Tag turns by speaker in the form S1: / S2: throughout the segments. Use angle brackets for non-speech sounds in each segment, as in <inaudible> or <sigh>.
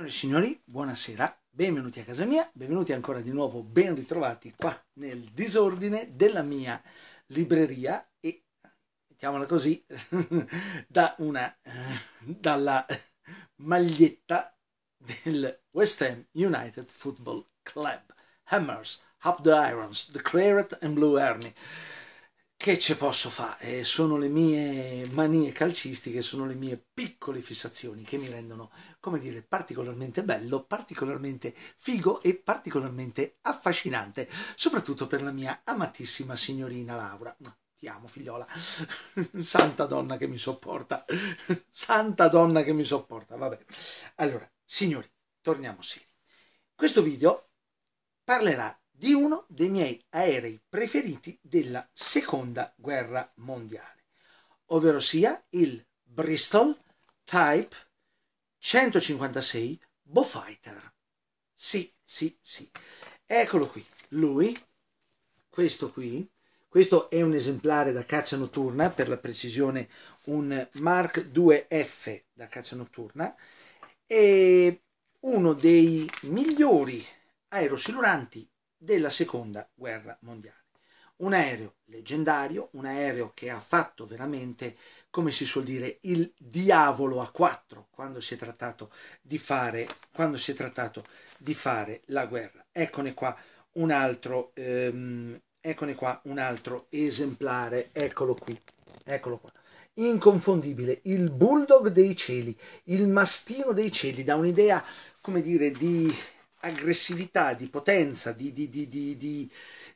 S1: Signore e signori, buonasera, benvenuti a casa mia, benvenuti ancora di nuovo, ben ritrovati qua nel disordine della mia libreria e, mettiamola così, <laughs> da una, eh, dalla maglietta del West Ham United Football Club, Hammers, Up the Irons, The Claret and Blue Ernie. Che ci posso fare? Eh, sono le mie manie calcistiche, sono le mie piccole fissazioni che mi rendono, come dire, particolarmente bello, particolarmente figo e particolarmente affascinante, soprattutto per la mia amatissima signorina Laura. Ti amo figliola, <laughs> santa donna che mi sopporta, <laughs> santa donna che mi sopporta, vabbè. Allora, signori, torniamo seri. Questo video parlerà di uno dei miei aerei preferiti della seconda guerra mondiale, ovvero sia il Bristol Type 156 Bowfighter. Sì, sì, sì. Eccolo qui, lui, questo qui, questo è un esemplare da caccia notturna, per la precisione un Mark 2F da caccia notturna, è uno dei migliori aerosiluranti della seconda guerra mondiale. Un aereo leggendario, un aereo che ha fatto veramente, come si suol dire, il diavolo a quattro quando si è trattato di fare, quando si è trattato di fare la guerra. Eccone qua un altro, ehm, eccone qua un altro esemplare, eccolo qui, eccolo qua inconfondibile, il bulldog dei cieli, il mastino dei cieli, da un'idea, come dire, di aggressività, di potenza, di, di, di,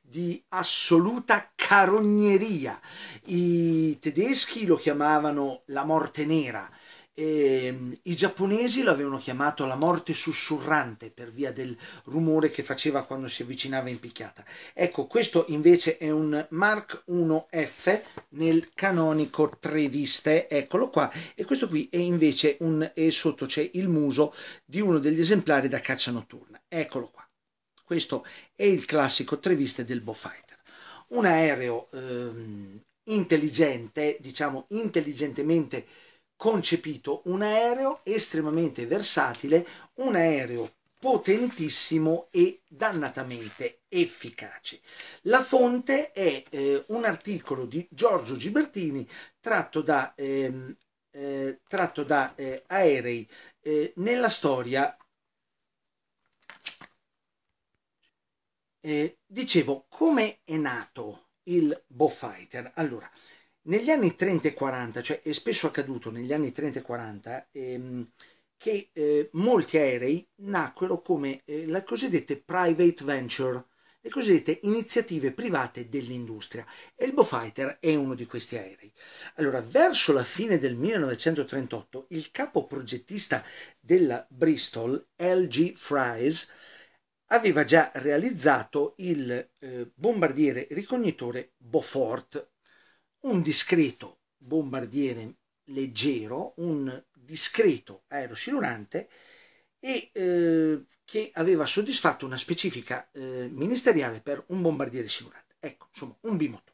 S1: di, assoluta carogneria. I tedeschi lo chiamavano la morte nera. E, ehm, I giapponesi l'avevano chiamato la morte sussurrante per via del rumore che faceva quando si avvicinava in picchiata. Ecco, questo invece è un Mark 1F nel canonico tre viste, eccolo qua, e questo qui è invece un, e sotto c'è il muso di uno degli esemplari da caccia notturna, eccolo qua. Questo è il classico tre viste del Bow Fighter. Un aereo ehm, intelligente, diciamo intelligentemente concepito un aereo estremamente versatile, un aereo potentissimo e dannatamente efficace. La fonte è eh, un articolo di Giorgio Gibertini tratto da, ehm, eh, tratto da eh, aerei eh, nella storia. Eh, dicevo, come è nato il Bowfighter? Allora, eh, negli anni 30 e 40, cioè è spesso accaduto negli anni 30 e 40, ehm, che eh, molti aerei nacquero come eh, le cosiddette private venture, le cosiddette iniziative private dell'industria e il Bofighter è uno di questi aerei. Allora, verso la fine del 1938, il capo progettista della Bristol, LG Fries, aveva già realizzato il eh, bombardiere ricognitore Beaufort un discreto bombardiere leggero, un discreto aerosilurante e eh, che aveva soddisfatto una specifica eh, ministeriale per un bombardiere silurante. Ecco, insomma, un bimotore.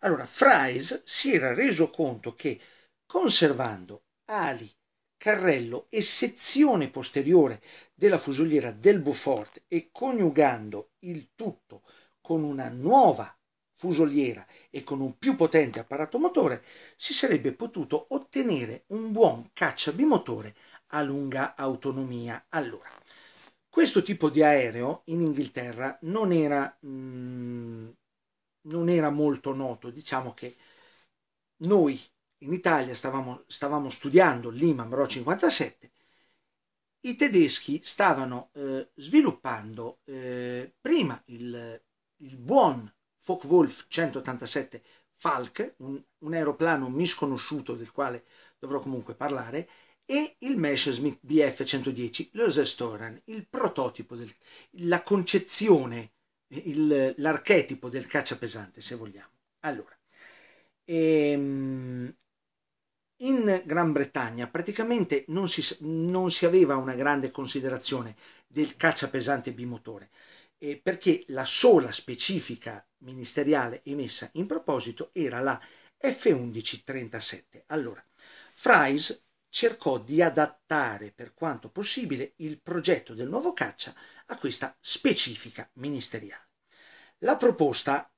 S1: Allora, Fries si era reso conto che conservando ali, carrello e sezione posteriore della fusoliera del Beaufort e coniugando il tutto con una nuova fusoliera e con un più potente apparato motore si sarebbe potuto ottenere un buon caccia bimotore a lunga autonomia. Allora, questo tipo di aereo in Inghilterra non era, mm, non era molto noto, diciamo che noi in Italia stavamo, stavamo studiando l'Imambro 57, i tedeschi stavano eh, sviluppando eh, prima il, il buon Focke-Wulf 187 Falk, un, un, aeroplano misconosciuto del quale dovrò comunque parlare, e il Messerschmitt Bf 110, lo Zestoran, il prototipo, del, la concezione, il, l'archetipo del caccia pesante, se vogliamo. Allora, ehm, in Gran Bretagna praticamente non si, non si aveva una grande considerazione del caccia pesante bimotore eh, perché la sola specifica ministeriale emessa in proposito era la F1137. Allora, Fries cercò di adattare per quanto possibile il progetto del nuovo caccia a questa specifica ministeriale. La proposta,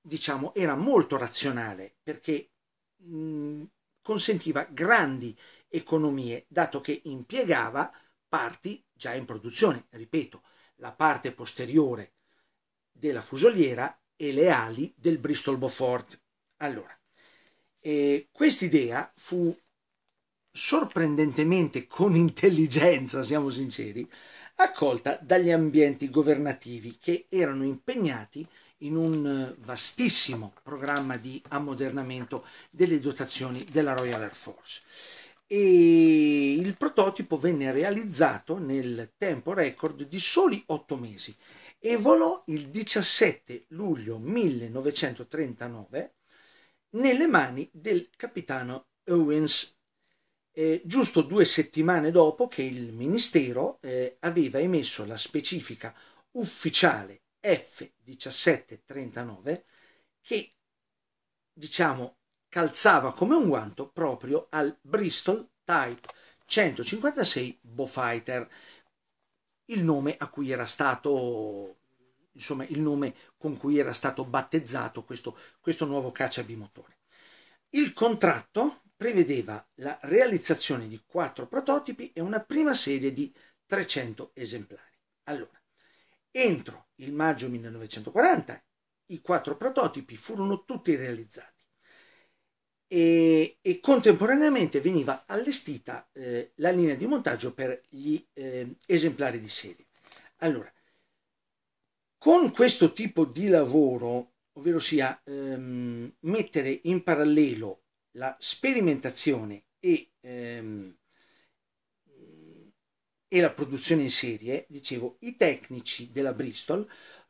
S1: diciamo, era molto razionale perché mh, mm, consentiva grandi economie, dato che impiegava parti già in produzione, ripeto, la parte posteriore della fusoliera e le ali del Bristol Beaufort. Allora, eh, quest'idea fu sorprendentemente con intelligenza, siamo sinceri, accolta dagli ambienti governativi che erano impegnati in un vastissimo programma di ammodernamento delle dotazioni della Royal Air Force e il prototipo venne realizzato nel tempo record di soli 8 mesi e volò il 17 luglio 1939 nelle mani del capitano Owens, eh, giusto due settimane dopo che il Ministero eh, aveva emesso la specifica ufficiale F1739 che diciamo calzava come un guanto proprio al Bristol Type 156 Bowfighter, il nome a cui era stato insomma il nome con cui era stato battezzato questo, questo nuovo caccia bimotore. Il contratto prevedeva la realizzazione di quattro prototipi e una prima serie di 300 esemplari. Allora, entro il maggio 1940 i quattro prototipi furono tutti realizzati e, e contemporaneamente veniva allestita eh, la linea di montaggio per gli eh, esemplari di serie. Allora, con questo tipo di lavoro, ovvero sia ehm, mettere in parallelo la sperimentazione e, ehm, e la produzione in serie, dicevo, i tecnici della Bristol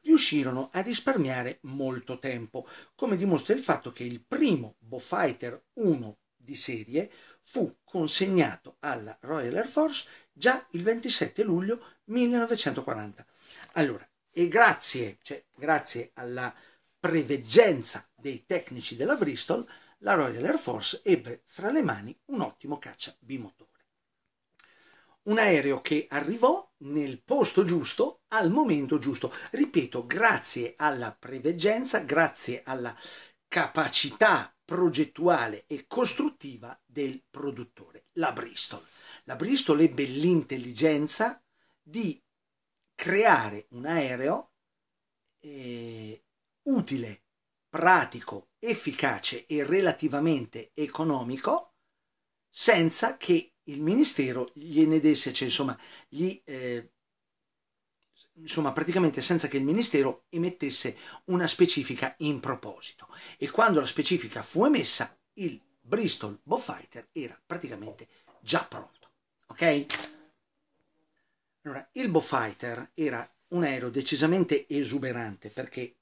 S1: riuscirono a risparmiare molto tempo, come dimostra il fatto che il primo Bofighter 1 di serie fu consegnato alla Royal Air Force già il 27 luglio 1940. Allora, e grazie, cioè, grazie alla preveggenza dei tecnici della Bristol, la Royal Air Force ebbe fra le mani un ottimo caccia bimotore un aereo che arrivò nel posto giusto al momento giusto. Ripeto, grazie alla preveggenza, grazie alla capacità progettuale e costruttiva del produttore, la Bristol. La Bristol ebbe l'intelligenza di creare un aereo eh, utile, pratico, efficace e relativamente economico senza che il ministero gliene desse, cioè insomma, gli, eh, insomma, praticamente senza che il ministero emettesse una specifica in proposito. E quando la specifica fu emessa, il Bristol Bowfighter era praticamente già pronto. Ok? Allora, il Bowfighter era un aereo decisamente esuberante perché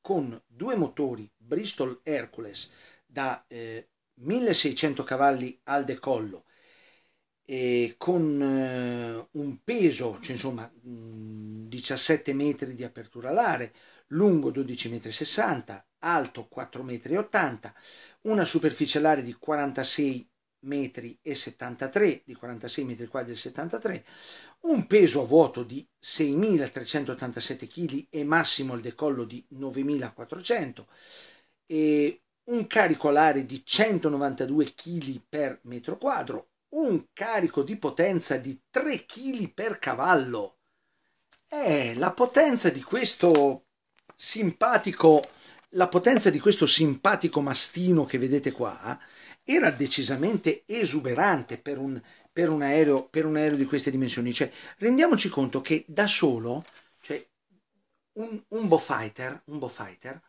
S1: con due motori Bristol Hercules da eh, 1600 cavalli al decollo eh, con eh, un peso, cioè, insomma, mh, mm, 17 metri di apertura alare, lungo 12,60 m, alto 4,80 m, una superficie alare di 46 m e 73 di 46 metri quadri e 73 un peso a vuoto di 6.387 kg e massimo al decollo di 9.400 e un carico alare di 192 kg per metro quadro un carico di potenza di 3 kg per cavallo. Eh, la potenza di questo simpatico la potenza di questo simpatico mastino che vedete qua eh, era decisamente esuberante per un, per un, aereo, per un aereo, di queste dimensioni. Cioè, rendiamoci conto che da solo cioè, un, un bow fighter, un bow fighter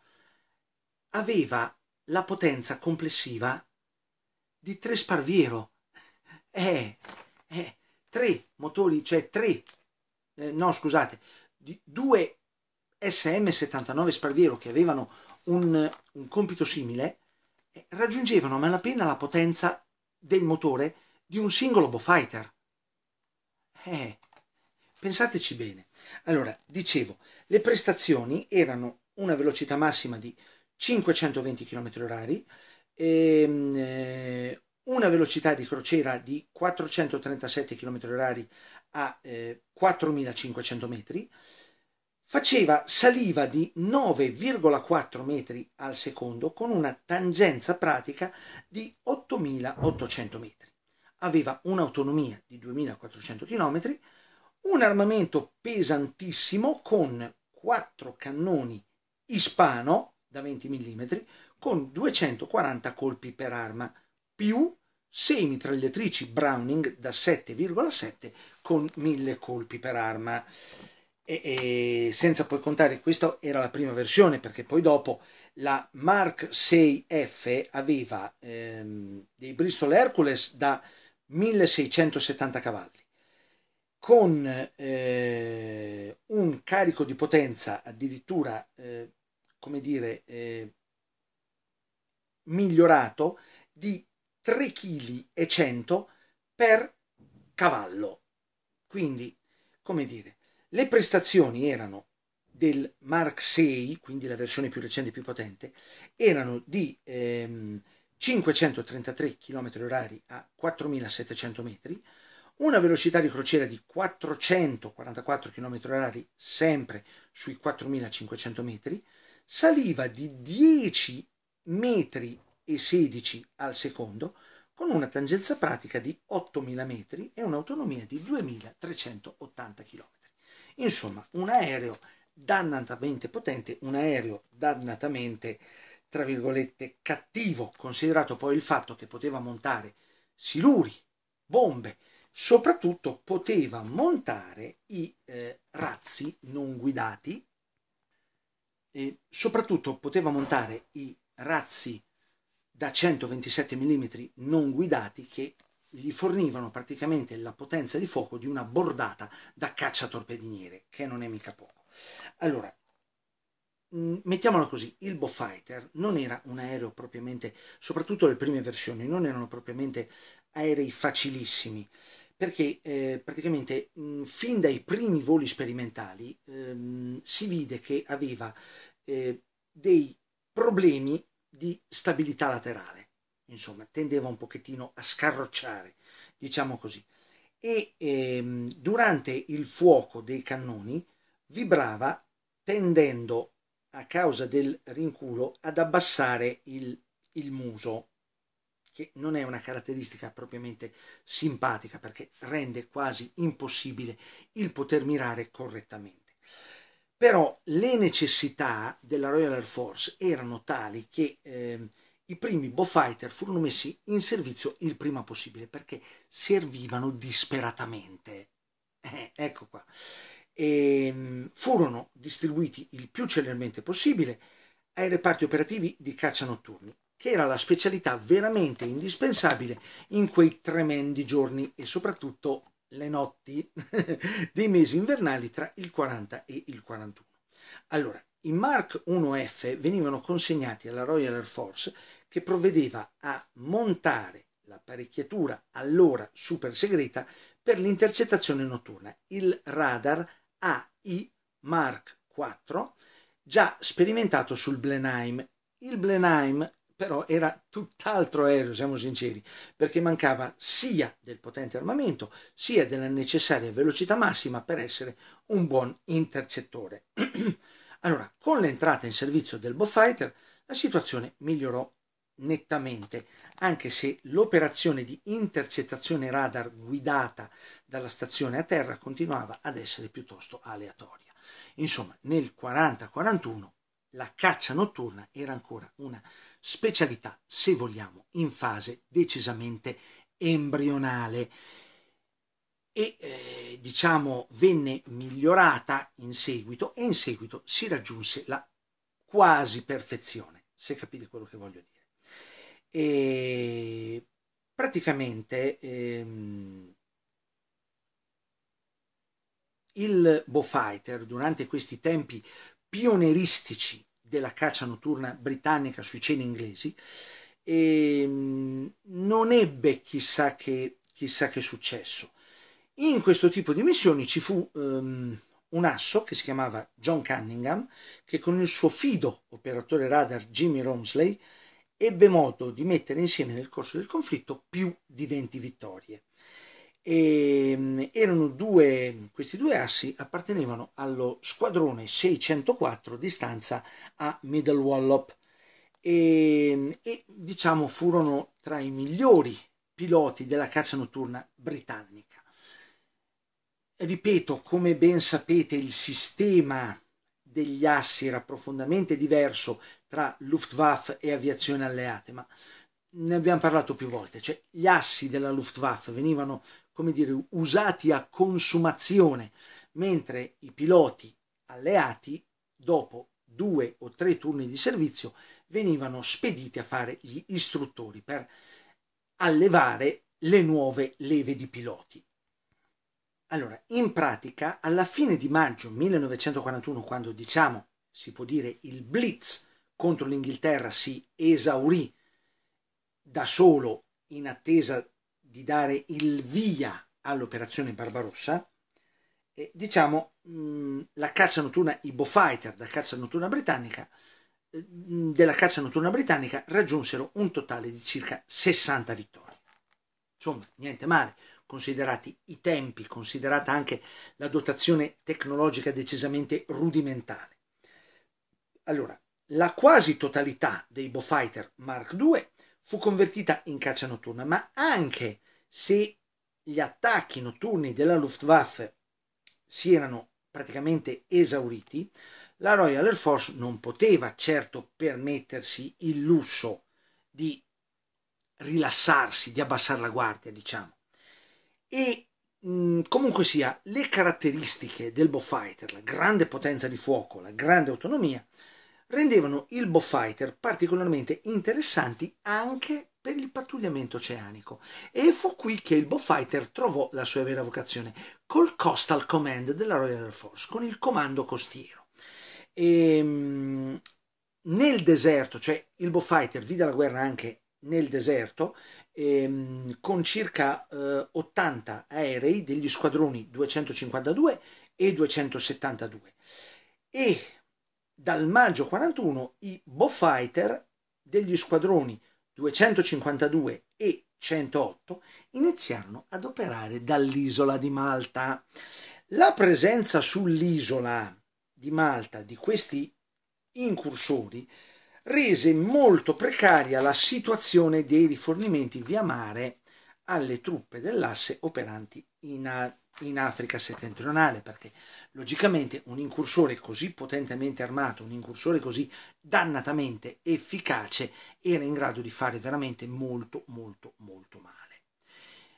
S1: aveva la potenza complessiva di tre sparviero. Eh, eh, tre motori, cioè tre, eh, no scusate, di, due SM79 Sparviero che avevano un, un compito simile, eh, raggiungevano a malapena la potenza del motore di un singolo Bofighter. Eh, pensateci bene. Allora, dicevo, le prestazioni erano una velocità massima di 520 km h una velocità di crociera di 437 km/h a eh, 4500 metri, faceva saliva di 9,4 metri al secondo con una tangenza pratica di 8800 metri. Aveva un'autonomia di 2400 km, un armamento pesantissimo con 4 cannoni ispano da 20 mm con 240 colpi per arma più 6 mitragliatrici Browning da 7,7 con 1000 colpi per arma. E, e, senza poi contare, questa era la prima versione perché poi dopo la Mark 6F aveva ehm, dei Bristol Hercules da 1670 cavalli con eh, un carico di potenza addirittura eh, come dire eh, migliorato di 3,1 kg per cavallo. Quindi, come dire, le prestazioni erano del Mark 6, quindi la versione più recente e più potente, erano di ehm, 533 km/h a 4700 metri, una velocità di crociera di 444 km/h sempre sui 4500 metri, saliva di 10 metri e 16 al secondo, con una tangenza pratica di 8.000 metri e un'autonomia di 2.380 km. Insomma, un aereo dannatamente potente, un aereo dannatamente, tra virgolette, cattivo, considerato poi il fatto che poteva montare siluri, bombe, soprattutto poteva montare i eh, razzi non guidati e soprattutto poteva montare i razzi da 127 mm non guidati che gli fornivano praticamente la potenza di fuoco di una bordata da cacciatorpediniere, che non è mica poco. Allora, mm, mettiamola così, il Fighter non era un aereo propriamente, soprattutto le prime versioni, non erano propriamente aerei facilissimi, perché eh, praticamente mh, mm, fin dai primi voli sperimentali ehm, si vide che aveva eh, dei problemi di stabilità laterale, insomma, tendeva un pochettino a scarrocciare, diciamo così. E ehm, durante il fuoco dei cannoni vibrava tendendo a causa del rinculo ad abbassare il, il muso, che non è una caratteristica propriamente simpatica perché rende quasi impossibile il poter mirare correttamente però le necessità della Royal Air Force erano tali che eh, i primi Bo Fighter furono messi in servizio il prima possibile perché servivano disperatamente. Eh, ecco qua. E, ehm, furono distribuiti il più celermente possibile ai reparti operativi di caccia notturni, che era la specialità veramente indispensabile in quei tremendi giorni e soprattutto le notti <laughs> dei mesi invernali tra il 40 e il 41. Allora, i Mark 1F venivano consegnati alla Royal Air Force che provvedeva a montare l'apparecchiatura allora super segreta per l'intercettazione notturna, il radar AI Mark 4 già sperimentato sul Blenheim. Il Blenheim però era tutt'altro aereo, siamo sinceri, perché mancava sia del potente armamento, sia della necessaria velocità massima per essere un buon intercettore. <clears throat> allora, con l'entrata in servizio del Bofighter, la situazione migliorò nettamente, anche se l'operazione di intercettazione radar guidata dalla stazione a terra continuava ad essere piuttosto aleatoria. Insomma, nel 40-41 la caccia notturna era ancora una specialità, se vogliamo, in fase decisamente embrionale e eh, diciamo venne migliorata in seguito e in seguito si raggiunse la quasi perfezione, se capite quello che voglio dire. E praticamente ehm, il Bow Fighter durante questi tempi pioneristici della caccia notturna britannica sui cieli inglesi e ehm, non ebbe chissà che, chissà che successo. In questo tipo di missioni ci fu um, un asso che si chiamava John Cunningham che con il suo fido operatore radar Jimmy Romsley ebbe modo di mettere insieme nel corso del conflitto più di 20 vittorie e ehm, erano due, questi due assi appartenevano allo squadrone 604 di stanza a Middle Wallop e, ehm, e diciamo furono tra i migliori piloti della caccia notturna britannica. Ripeto, come ben sapete il sistema degli assi era profondamente diverso tra Luftwaffe e aviazione alleate, ma ne abbiamo parlato più volte, cioè gli assi della Luftwaffe venivano come dire, usati a consumazione, mentre i piloti alleati, dopo due o tre turni di servizio, venivano spediti a fare gli istruttori per allevare le nuove leve di piloti. Allora, in pratica, alla fine di maggio 1941, quando diciamo, si può dire, il blitz contro l'Inghilterra si esaurì da solo in attesa di dare il via all'operazione Barbarossa, eh, diciamo mh, mm, la caccia notturna, i Fighter da caccia notturna britannica, mm, della caccia notturna britannica raggiunsero un totale di circa 60 vittorie. Insomma, niente male, considerati i tempi, considerata anche la dotazione tecnologica decisamente rudimentale. Allora, la quasi totalità dei Fighter Mark II fu convertita in caccia notturna, ma anche se gli attacchi notturni della Luftwaffe si erano praticamente esauriti, la Royal Air Force non poteva certo permettersi il lusso di rilassarsi, di abbassare la guardia, diciamo. E mh, comunque sia, le caratteristiche del Bow Fighter, la grande potenza di fuoco, la grande autonomia, rendevano il Bow Fighter particolarmente interessanti anche per il pattugliamento oceanico e fu qui che il Bowfighter trovò la sua vera vocazione col Coastal Command della Royal Air Force, con il comando costiero. E, ehm, nel deserto, cioè il Bowfighter vide la guerra anche nel deserto ehm, con circa eh, 80 aerei degli squadroni 252 e 272 e dal maggio 41 i Bowfighter degli squadroni 252 e 108 iniziarono ad operare dall'isola di Malta. La presenza sull'isola di Malta di questi incursori rese molto precaria la situazione dei rifornimenti via mare alle truppe dell'asse operanti in in Africa settentrionale, perché logicamente un incursore così potentemente armato, un incursore così dannatamente efficace, era in grado di fare veramente molto, molto, molto male.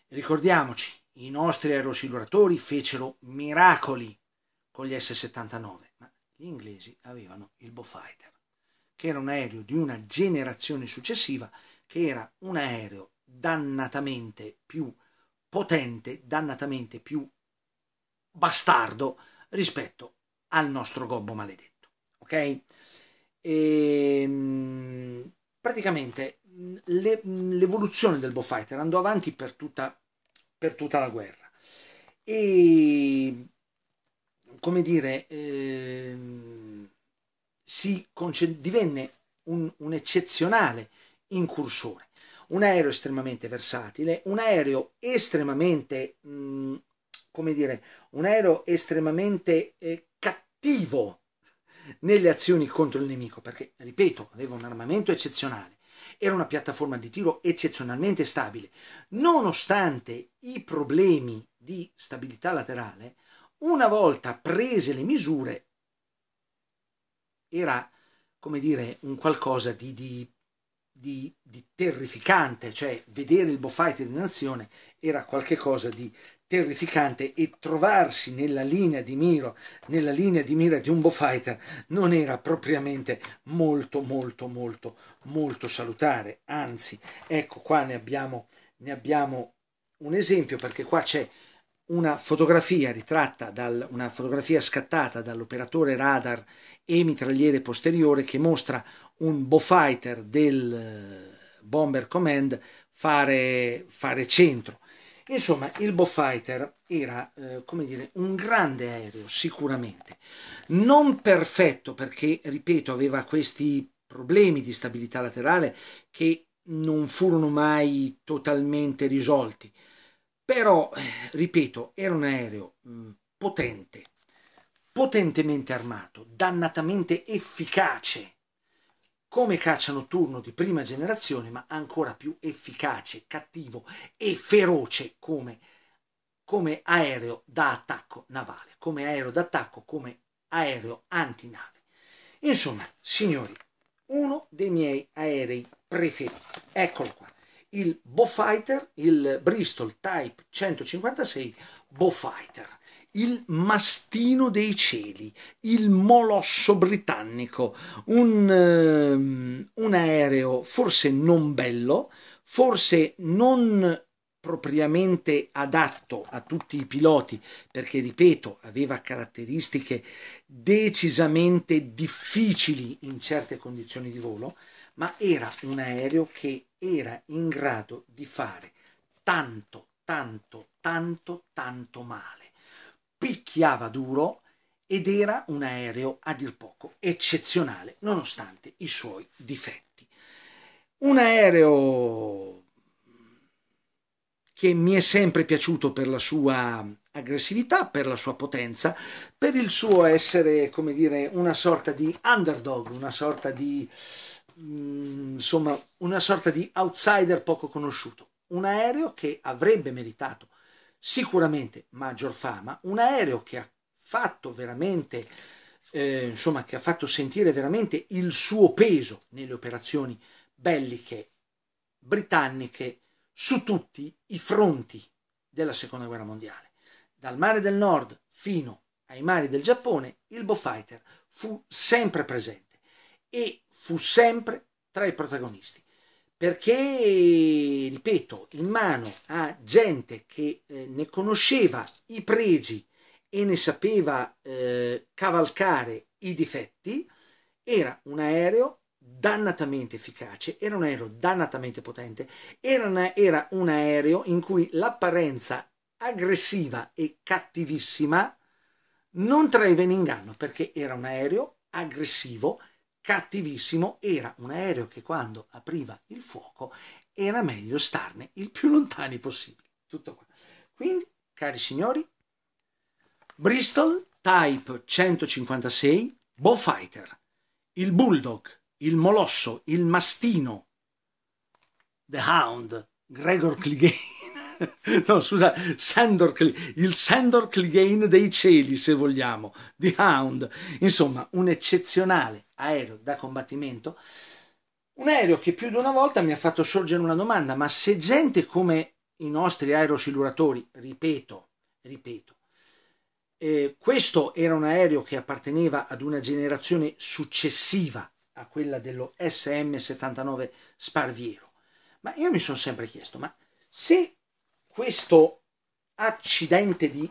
S1: Ricordiamoci, i nostri aerosiluratori fecero miracoli con gli S-79, ma gli inglesi avevano il Bofighter, che era un aereo di una generazione successiva, che era un aereo dannatamente più potente, dannatamente più bastardo rispetto al nostro gobbo maledetto. Ok? E, ehm, praticamente mm, le, mm, l'evoluzione del Bo Fighter andò avanti per tutta, per tutta la guerra e come dire eh, si conce- divenne un, un eccezionale incursore un aereo estremamente versatile, un aereo estremamente, mh, mm, come dire, un aereo estremamente eh, cattivo nelle azioni contro il nemico, perché, ripeto, aveva un armamento eccezionale, era una piattaforma di tiro eccezionalmente stabile. Nonostante i problemi di stabilità laterale, una volta prese le misure, era, come dire, un qualcosa di, di di, di terrificante, cioè vedere il Bofighter in azione era qualcosa di terrificante e trovarsi nella linea di miro, nella linea di mira di un Bofighter non era propriamente molto molto molto molto salutare, anzi ecco qua ne abbiamo, ne abbiamo un esempio perché qua c'è una fotografia ritratta dal, una fotografia scattata dall'operatore radar e mitragliere posteriore che mostra un Bo Fighter del eh, Bomber Command fare, fare centro. Insomma, il Bo Fighter era, eh, come dire, un grande aereo, sicuramente. Non perfetto perché, ripeto, aveva questi problemi di stabilità laterale che non furono mai totalmente risolti. Però, eh, ripeto, era un aereo mm, potente, potentemente armato, dannatamente efficace come caccia notturno di prima generazione, ma ancora più efficace, cattivo e feroce come, come aereo da attacco navale, come aereo d'attacco, come aereo antinave. Insomma, signori, uno dei miei aerei preferiti, eccolo qua, il Bowfighter, il Bristol Type 156 Bowfighter il mastino dei cieli, il molosso britannico, un, ehm, un aereo forse non bello, forse non propriamente adatto a tutti i piloti perché ripeto aveva caratteristiche decisamente difficili in certe condizioni di volo ma era un aereo che era in grado di fare tanto tanto tanto tanto male picchiava duro ed era un aereo a dir poco eccezionale nonostante i suoi difetti. Un aereo che mi è sempre piaciuto per la sua aggressività, per la sua potenza, per il suo essere, come dire, una sorta di underdog, una sorta di mm, insomma, una sorta di outsider poco conosciuto. Un aereo che avrebbe meritato sicuramente maggior fama, un aereo che ha fatto veramente, eh, insomma, che ha fatto sentire veramente il suo peso nelle operazioni belliche britanniche su tutti i fronti della seconda guerra mondiale. Dal mare del nord fino ai mari del Giappone, il Bofighter fu sempre presente e fu sempre tra i protagonisti perché, ripeto, in mano a gente che eh, ne conosceva i pregi e ne sapeva eh, cavalcare i difetti, era un aereo dannatamente efficace, era un aereo dannatamente potente, era, una, era un aereo in cui l'apparenza aggressiva e cattivissima non traeva in inganno perché era un aereo aggressivo e cattivissimo, era un aereo che quando apriva il fuoco era meglio starne il più lontani possibile. Tutto qua. Quindi, cari signori, Bristol Type 156 Bowfighter, il Bulldog, il Molosso, il Mastino, The Hound, Gregor Clegane <laughs> no scusa, Sandor, il Sandor Clegane dei cieli se vogliamo, The Hound, insomma un eccezionale aereo da combattimento, un aereo che più di una volta mi ha fatto sorgere una domanda, ma se gente come i nostri aerosiluratori, ripeto, ripeto, eh, questo era un aereo che apparteneva ad una generazione successiva a quella dello SM79 Sparviero, ma io mi sono sempre chiesto, ma se questo accidente di,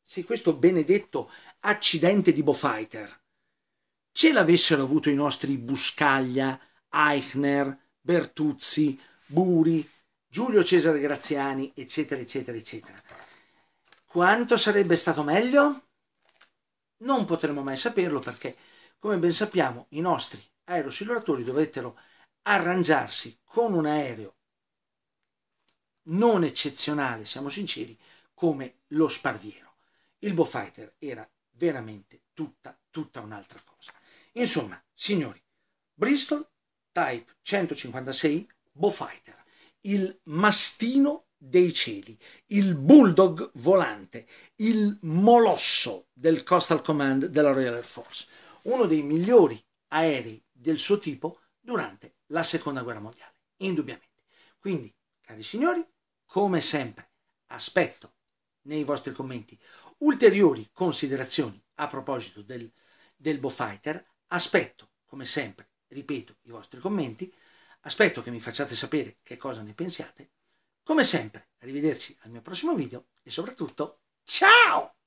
S1: se questo benedetto accidente di Bofighter ce l'avessero avuto i nostri Buscaglia, Eichner, Bertuzzi, Buri, Giulio Cesare Graziani, eccetera, eccetera, eccetera. Quanto sarebbe stato meglio? Non potremo mai saperlo perché, come ben sappiamo, i nostri aerosiluratori dovettero arrangiarsi con un aereo non eccezionale, siamo sinceri, come lo Sparviero. Il Bow Fighter era veramente tutta, tutta un'altra cosa. Insomma, signori, Bristol Type 156 Bowfighter, il mastino dei cieli, il bulldog volante, il molosso del Coastal Command della Royal Air Force, uno dei migliori aerei del suo tipo durante la Seconda Guerra Mondiale, indubbiamente. Quindi, cari signori, come sempre, aspetto nei vostri commenti ulteriori considerazioni a proposito del, del Bofighter, Aspetto, come sempre, ripeto i vostri commenti, aspetto che mi facciate sapere che cosa ne pensiate. Come sempre, arrivederci al mio prossimo video e soprattutto ciao!